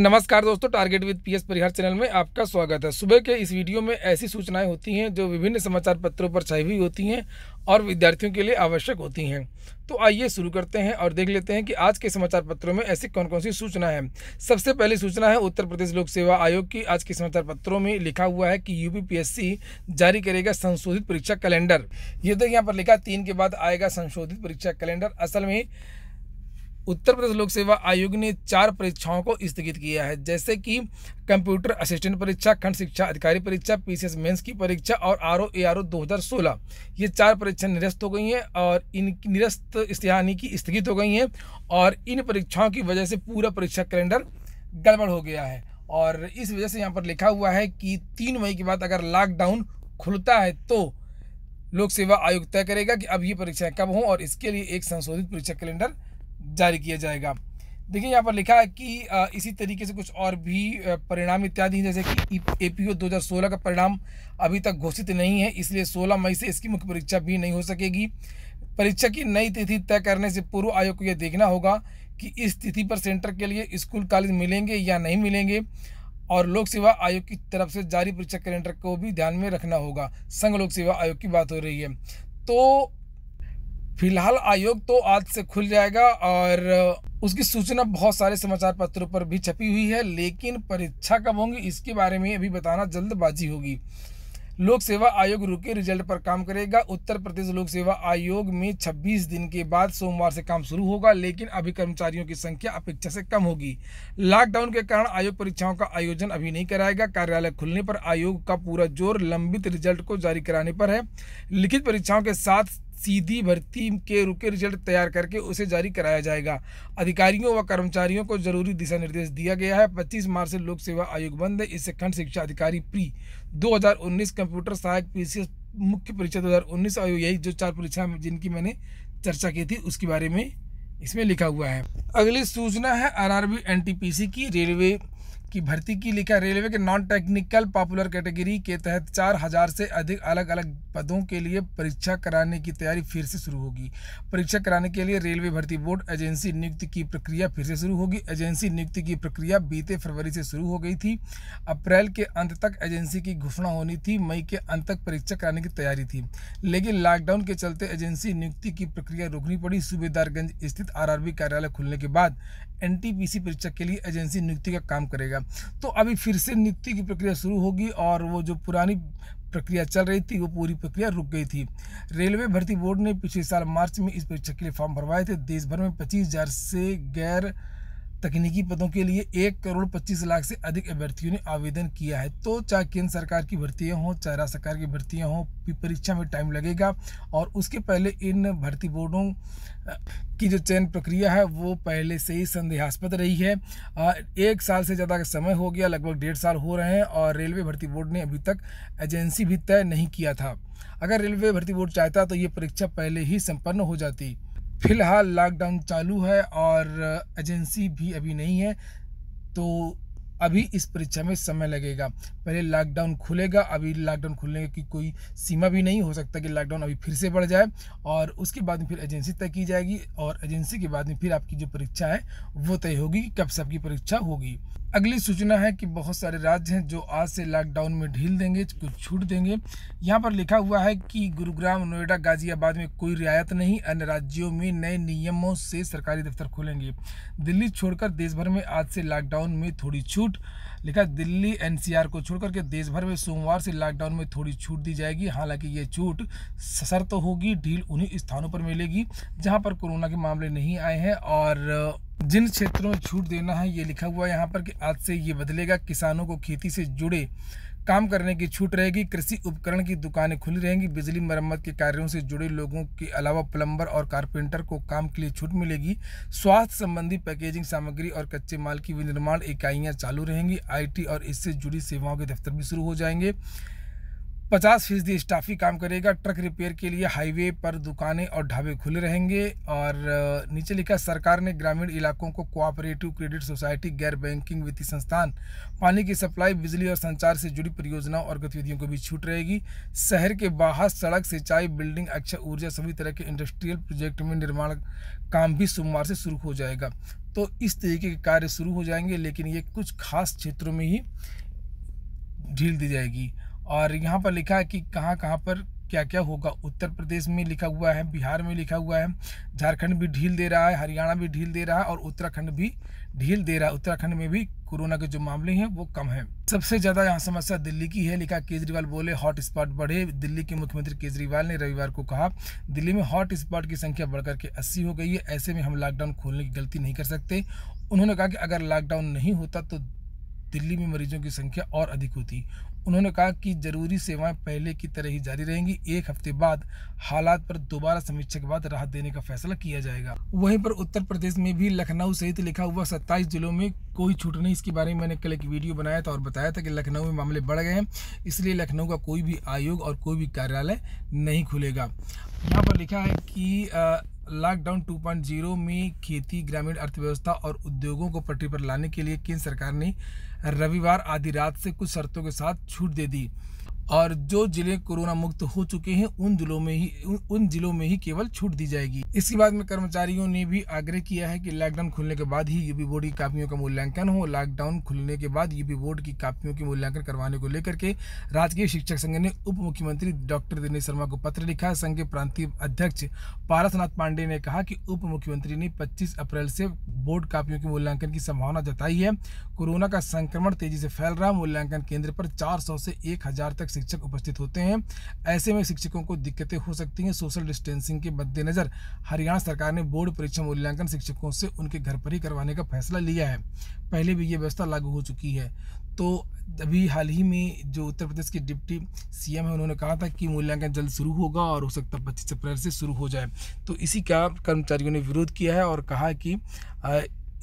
नमस्कार दोस्तों target with PS Parihar channel में आपका स्वागत है सुबह के इस वीडियो में ऐसी सूचनाएं होती हैं जो विभिन्न समाचार पत्रों पर छाई हुई होती हैं और विद्यार्थियों के लिए आवश्यक होती हैं तो आइए शुरू करते हैं और देख लेते हैं कि आज के समाचार पत्रों में ऐसी कौन कौन सी सूचना है सबसे पहली सूचना है उत्तर प्रदेश लोक सेवा आयोग की आज के समाचार पत्रों में लिखा हुआ है कि यू जारी करेगा संशोधित परीक्षा कैलेंडर ये देखिए यहाँ पर लिखा तीन के बाद आएगा संशोधित परीक्षा कैलेंडर असल में उत्तर प्रदेश लोक सेवा आयोग ने चार परीक्षाओं को स्थगित किया है जैसे कि कंप्यूटर असिस्टेंट परीक्षा खंड शिक्षा अधिकारी परीक्षा पीसीएस मेंस की परीक्षा और R O A R O दो हज़ार सोलह ये चार परीक्षा निरस्त हो गई हैं और इन निरस्त यानी कि स्थगित हो गई हैं और इन परीक्षाओं की वजह से पूरा परीक्षा कैलेंडर गड़बड़ हो गया है और इस वजह से यहाँ पर लिखा हुआ है कि तीन मई के बाद अगर लॉकडाउन खुलता है तो लोक सेवा आयोग तय करेगा कि अब ये परीक्षाएं कब हों और इसके लिए एक संशोधित परीक्षा कैलेंडर जारी किया जाएगा देखिए यहाँ पर लिखा है कि इसी तरीके से कुछ और भी परिणाम इत्यादि हैं जैसे कि ए पी ओ दो हज़ार सोलह का परिणाम अभी तक घोषित नहीं है इसलिए सोलह मई से इसकी मुख्य परीक्षा भी नहीं हो सकेगी परीक्षा की नई तिथि तय करने से पूर्व आयोग को यह देखना होगा कि इस तिथि पर सेंटर के लिए स्कूल कॉलेज मिलेंगे या नहीं मिलेंगे और लोक सेवा आयोग की तरफ से जारी परीक्षा कैलेंडर को भी ध्यान में रखना होगा संघ लोक सेवा आयोग की बात हो रही है तो फिलहाल आयोग तो आज से खुल जाएगा और उसकी सूचना बहुत सारे समाचार पत्रों पर भी छपी हुई है लेकिन परीक्षा कब होंगी इसके बारे में अभी बताना जल्दबाजी होगी लोक सेवा आयोग रुके रिजल्ट पर काम करेगा उत्तर प्रदेश लोक सेवा आयोग में 26 दिन के बाद सोमवार से काम शुरू होगा लेकिन अभी कर्मचारियों की संख्या अपेक्षा से कम होगी लॉकडाउन के कारण आयोग परीक्षाओं का आयोजन अभी नहीं कराएगा कार्यालय खुलने पर आयोग का पूरा जोर लंबित रिजल्ट को जारी कराने पर है लिखित परीक्षाओं के साथ सीधी भर्ती के रुके रिजल्ट तैयार करके उसे जारी कराया जाएगा अधिकारियों व कर्मचारियों को जरूरी दिशा निर्देश दिया गया है 25 मार्च से लोक सेवा आयोग बंद है इससे खंड शिक्षा अधिकारी प्री 2019 कंप्यूटर सहायक पीसीएस मुख्य परीक्षा 2019 और यही जो चार परीक्षा जिनकी मैंने चर्चा की थी उसके बारे में इसमें लिखा हुआ है अगली सूचना है आर आर की रेलवे की भर्ती की लिखा रेलवे के नॉन टेक्निकल पॉपुलर कैटेगरी के तहत चार हज़ार से अधिक अलग अलग पदों के लिए परीक्षा कराने की तैयारी फिर से शुरू होगी परीक्षा कराने के लिए रेलवे भर्ती बोर्ड एजेंसी नियुक्ति की प्रक्रिया फिर से शुरू होगी एजेंसी नियुक्ति की प्रक्रिया बीते फरवरी से शुरू हो गई थी अप्रैल के अंत तक एजेंसी की घोषणा होनी थी मई के अंत तक परीक्षा कराने की तैयारी थी लेकिन लॉकडाउन के चलते एजेंसी नियुक्ति की प्रक्रिया रोकनी पड़ी सूबेदारगंज स्थित आर कार्यालय खुलने के बाद एन परीक्षा के लिए एजेंसी नियुक्ति का काम करेगा जाएगा तो अभी फिर से नियुक्ति की प्रक्रिया शुरू होगी और वो जो पुरानी प्रक्रिया चल रही थी वो पूरी प्रक्रिया रुक गई थी रेलवे भर्ती बोर्ड ने पिछले साल मार्च में इस परीक्षा के लिए फॉर्म भरवाए थे देश भर में पच्चीस से गैर तकनीकी पदों के लिए एक करोड़ पच्चीस लाख से अधिक अभ्यर्थियों ने आवेदन किया है तो चाहे केंद्र सरकार की भर्तियां हों चाहे राज्य सरकार की भर्तियां हों परीक्षा में टाइम लगेगा और उसके पहले इन भर्ती बोर्डों की जो चयन प्रक्रिया है वो पहले से ही संदेहास्पद रही है एक साल से ज़्यादा का समय हो गया लगभग डेढ़ साल हो रहे हैं और रेलवे भर्ती बोर्ड ने अभी तक एजेंसी भी तय नहीं किया था अगर रेलवे भर्ती बोर्ड चाहता तो ये परीक्षा पहले ही संपन्न हो जाती फ़िलहाल लॉकडाउन चालू है और एजेंसी भी अभी नहीं है तो अभी इस परीक्षा में समय लगेगा पहले लॉकडाउन खुलेगा अभी लॉकडाउन खुलने की कोई सीमा भी नहीं हो सकता कि लॉकडाउन अभी फिर से बढ़ जाए और उसके बाद में फिर एजेंसी तय की जाएगी और एजेंसी के बाद में फिर आपकी जो परीक्षा है वो तय होगी कि कब सबकी परीक्षा होगी अगली सूचना है कि बहुत सारे राज्य हैं जो आज से लॉकडाउन में ढील देंगे कुछ छूट देंगे यहाँ पर लिखा हुआ है कि गुरुग्राम नोएडा गाजियाबाद में कोई रियायत नहीं अन्य राज्यों में नए नियमों से सरकारी दफ्तर खोलेंगे दिल्ली छोड़कर देश भर में आज से लॉकडाउन में थोड़ी छूट लिखा दिल्ली एनसीआर को छोड़ शुरू करके देश भर में सोमवार से लॉकडाउन में थोड़ी छूट दी जाएगी हालांकि ये छूट शर्त होगी ढील उन्हीं स्थानों पर मिलेगी जहां पर कोरोना के मामले नहीं आए हैं और जिन क्षेत्रों में छूट देना है ये लिखा हुआ है यहाँ पर कि आज से ये बदलेगा किसानों को खेती से जुड़े काम करने की छूट रहेगी कृषि उपकरण की दुकानें खुली रहेंगी बिजली मरम्मत के कार्यों से जुड़े लोगों के अलावा प्लम्बर और कारपेंटर को काम के लिए छूट मिलेगी स्वास्थ्य संबंधी पैकेजिंग सामग्री और कच्चे माल की विनिर्माण इकाइयाँ चालू रहेंगी आई और इससे जुड़ी सेवाओं के दफ्तर भी शुरू हो जाएंगे पचास फीसदी स्टाफ ही काम करेगा ट्रक रिपेयर के लिए हाईवे पर दुकानें और ढाबे खुले रहेंगे और नीचे लिखा सरकार ने ग्रामीण इलाकों को कोऑपरेटिव क्रेडिट सोसाइटी गैर बैंकिंग वित्तीय संस्थान पानी की सप्लाई बिजली और संचार से जुड़ी परियोजनाओं और गतिविधियों को भी छूट रहेगी शहर के बाहर सड़क सिंचाई बिल्डिंग अक्षय ऊर्जा सभी तरह के इंडस्ट्रियल प्रोजेक्ट में निर्माण काम भी सोमवार से शुरू हो जाएगा तो इस तरीके के कार्य शुरू हो जाएंगे लेकिन ये कुछ खास क्षेत्रों में ही ढील दी जाएगी और यहाँ पर लिखा है कि कहाँ कहाँ पर क्या क्या होगा उत्तर प्रदेश में लिखा हुआ है बिहार में लिखा हुआ है झारखंड भी ढील दे रहा है हरियाणा भी ढील दे रहा है और उत्तराखंड भी ढील दे रहा है उत्तराखंड में भी कोरोना के जो मामले हैं वो कम है सबसे ज़्यादा यहाँ समस्या दिल्ली की है लिखा केजरीवाल बोले हॉट स्पॉट बढ़े दिल्ली के मुख्यमंत्री केजरीवाल ने रविवार को कहा दिल्ली में हॉट स्पॉट की संख्या बढ़कर के अस्सी हो गई है ऐसे में हम लॉकडाउन खोलने की गलती नहीं कर सकते उन्होंने कहा कि अगर लॉकडाउन नहीं होता तो दिल्ली में मरीजों की संख्या और अधिक होती उन्होंने कहा कि जरूरी सेवाएं पहले की तरह ही जारी रहेंगी एक हफ्ते बाद हालात पर दोबारा समीक्षा के बाद राहत देने का फैसला किया जाएगा वहीं पर उत्तर प्रदेश में भी लखनऊ सहित लिखा हुआ सत्ताईस जिलों में कोई छूट नहीं इसके बारे में मैंने कल एक वीडियो बनाया था और बताया था कि लखनऊ में मामले बढ़ गए हैं इसलिए लखनऊ का कोई भी आयोग और कोई भी कार्यालय नहीं खुलेगा यहाँ पर लिखा है कि लॉकडाउन 2.0 में खेती ग्रामीण अर्थव्यवस्था और उद्योगों को पटरी पर लाने के लिए केंद्र सरकार ने रविवार आधी रात से कुछ शर्तों के साथ छूट दे दी और जो जिले कोरोना मुक्त हो चुके हैं उन जिलों में ही उन, जिलों में ही केवल छूट दी जाएगी इसके बाद में कर्मचारियों ने भी आग्रह किया है कि लॉकडाउन खुलने के बाद ही यूपी बोर्ड की कापियों का मूल्यांकन मूल्यांकन हो लॉकडाउन खुलने के बाद यूपी बोर्ड की कापियों के मूल्यांकन करवाने को लेकर के राजकीय शिक्षक संघ ने उप मुख्यमंत्री डॉक्टर दिनेश शर्मा को पत्र लिखा संघ के प्रांतीय अध्यक्ष पारसनाथ पांडे ने कहा कि उप मुख्यमंत्री ने पच्चीस अप्रैल से बोर्ड कापियों के मूल्यांकन की संभावना जताई है कोरोना का संक्रमण तेजी से फैल रहा मूल्यांकन केंद्र पर 400 से 1000 तक शिक्षक उपस्थित होते हैं ऐसे में शिक्षकों को दिक्कतें हो सकती हैं सोशल डिस्टेंसिंग के मद्देनजर हरियाणा सरकार ने बोर्ड परीक्षा मूल्यांकन शिक्षकों से उनके घर पर ही करवाने का फैसला लिया है पहले भी ये व्यवस्था लागू हो चुकी है तो अभी हाल ही में जो उत्तर प्रदेश के डिप्टी सीएम है उन्होंने कहा था कि मूल्यांकन जल्द शुरू होगा और हो सकता है पच्चीस अप्रैल से शुरू हो जाए तो इसी का कर्मचारियों ने विरोध किया है और कहा कि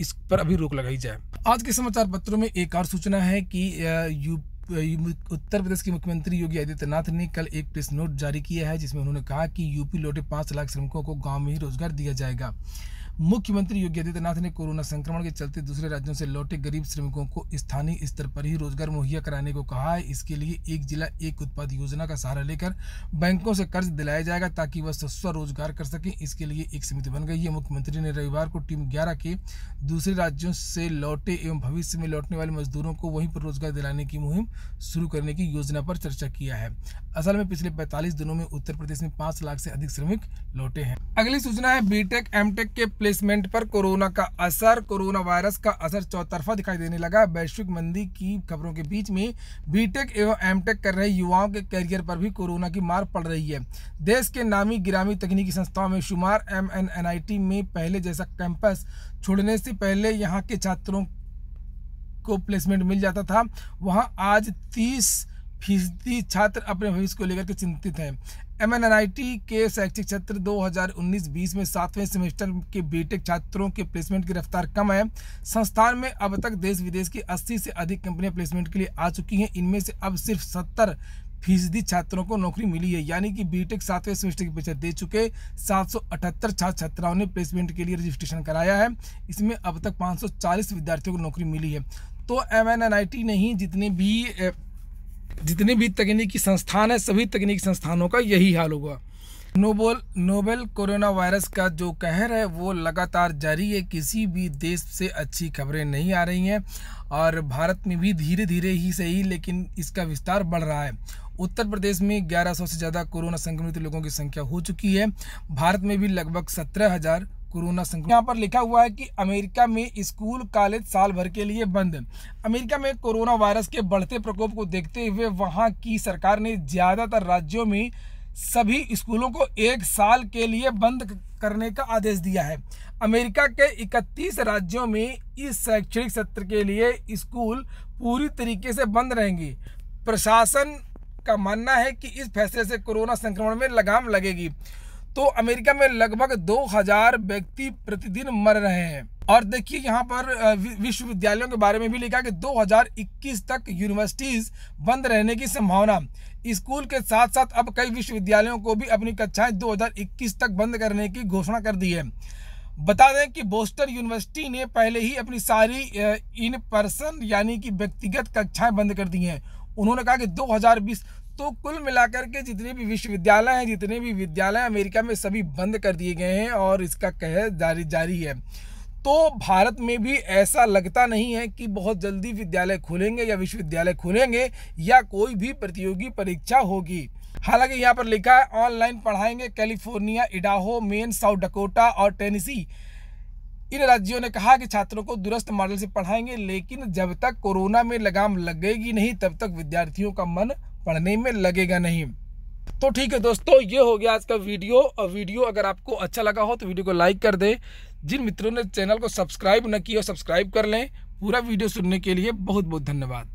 इस पर अभी रोक लगाई जाए आज के समाचार पत्रों में एक और सूचना है कि यू उत्तर प्रदेश के मुख्यमंत्री योगी आदित्यनाथ ने कल एक प्रेस नोट जारी किया है जिसमें उन्होंने कहा कि यूपी लौटे पाँच लाख श्रमिकों को गांव में ही रोजगार दिया जाएगा मुख्यमंत्री योगी आदित्यनाथ ने कोरोना संक्रमण के चलते दूसरे राज्यों से लौटे गरीब श्रमिकों को स्थानीय स्तर पर ही रोजगार मुहैया कराने को कहा है इसके लिए एक जिला एक उत्पाद योजना का सहारा लेकर बैंकों से कर्ज दिलाया जाएगा ताकि वह स्वरोजगार कर सकें इसके लिए एक समिति बन गई है मुख्यमंत्री ने रविवार को टीम ग्यारह के दूसरे राज्यों से लौटे एवं भविष्य में लौटने वाले मजदूरों को वहीं पर रोजगार दिलाने की मुहिम शुरू करने की योजना पर चर्चा किया है असल में पिछले 45 दिनों में उत्तर प्रदेश में 5 लाख से अधिक श्रमिक लौटे हैं अगली सूचना है बीटेक एमटेक के प्लेसमेंट पर कोरोना का असर कोरोना वायरस का असर चौतरफा दिखाई देने लगा वैश्विक मंदी की खबरों के बीच में बीटेक एवं एमटेक कर रहे युवाओं के करियर पर भी कोरोना की मार पड़ रही है देश के नामी गिरामी तकनीकी संस्थाओं में शुमार एम में पहले जैसा कैंपस छोड़ने से पहले यहाँ के छात्रों को प्लेसमेंट मिल जाता था वहाँ आज तीस फीसदी छात्र अपने भविष्य को लेकर के चिंतित हैं एमएनआईटी के शैक्षिक क्षेत्र 2019-20 में सातवें सेमेस्टर के बीटेक छात्रों के प्लेसमेंट की रफ्तार कम है संस्थान में अब तक देश विदेश की 80 से अधिक कंपनियां प्लेसमेंट के लिए आ चुकी हैं इनमें से अब सिर्फ 70 फीसदी छात्रों को नौकरी मिली है यानी कि बीटेक सातवें सेमेस्टर की परीक्षा दे चुके अठहत्तर छात्र छात्राओं ने प्लेसमेंट के लिए रजिस्ट्रेशन कराया है इसमें अब तक 540 विद्यार्थियों को नौकरी मिली है तो एम ने ही जितने भी जितने भी तकनीकी संस्थान है सभी तकनीकी संस्थानों का यही हाल हुआ नोबल नोबेल कोरोना वायरस का जो कहर है वो लगातार जारी है किसी भी देश से अच्छी खबरें नहीं आ रही हैं और भारत में भी धीरे धीरे ही सही लेकिन इसका विस्तार बढ़ रहा है उत्तर प्रदेश में 1100 से ज़्यादा कोरोना संक्रमित लोगों की संख्या हो चुकी है भारत में भी लगभग सत्रह हज़ार कोरोना संक्रमण यहाँ पर लिखा हुआ है कि अमेरिका में स्कूल कॉलेज साल भर के लिए बंद अमेरिका में कोरोना वायरस के बढ़ते प्रकोप को देखते हुए वहाँ की सरकार ने ज़्यादातर राज्यों में सभी स्कूलों को एक साल के लिए बंद करने का आदेश दिया है अमेरिका के 31 राज्यों में इस शैक्षणिक सत्र के लिए स्कूल पूरी तरीके से बंद रहेंगे प्रशासन का मानना है कि इस फैसले से कोरोना संक्रमण में लगाम लगेगी तो अमेरिका में लगभग 2000 व्यक्ति प्रतिदिन मर रहे हैं और देखिए यहाँ पर विश्वविद्यालयों के बारे में भी लिखा कि 2021 तक यूनिवर्सिटीज़ बंद रहने की संभावना स्कूल के साथ साथ अब कई विश्वविद्यालयों को भी अपनी कक्षाएं 2021 तक बंद करने की घोषणा कर दी है बता दें कि बोस्टर यूनिवर्सिटी ने पहले ही अपनी सारी इन पर्सन यानी कि व्यक्तिगत कक्षाएं बंद कर दी हैं उन्होंने कहा कि 2020 तो कुल मिलाकर के जितने भी विश्वविद्यालय हैं जितने भी विद्यालय अमेरिका में सभी बंद कर दिए गए हैं और इसका कह जारी जारी है तो भारत में भी ऐसा लगता नहीं है कि बहुत जल्दी विद्यालय खुलेंगे या विश्वविद्यालय खुलेंगे या कोई भी प्रतियोगी परीक्षा होगी हालांकि यहाँ पर लिखा है ऑनलाइन पढ़ाएंगे California Idaho Maine South Dakota और टेनिसी इन राज्यों ने कहा कि छात्रों को दुरुस्त मॉडल से पढ़ाएंगे लेकिन जब तक कोरोना में लगाम लगेगी नहीं तब तक विद्यार्थियों का मन पढ़ने में लगेगा नहीं तो ठीक है दोस्तों ये हो गया आज का वीडियो और वीडियो अगर आपको अच्छा लगा हो तो वीडियो को लाइक कर दें जिन मित्रों ने चैनल को सब्सक्राइब न किया सब्सक्राइब कर लें पूरा वीडियो सुनने के लिए बहुत बहुत धन्यवाद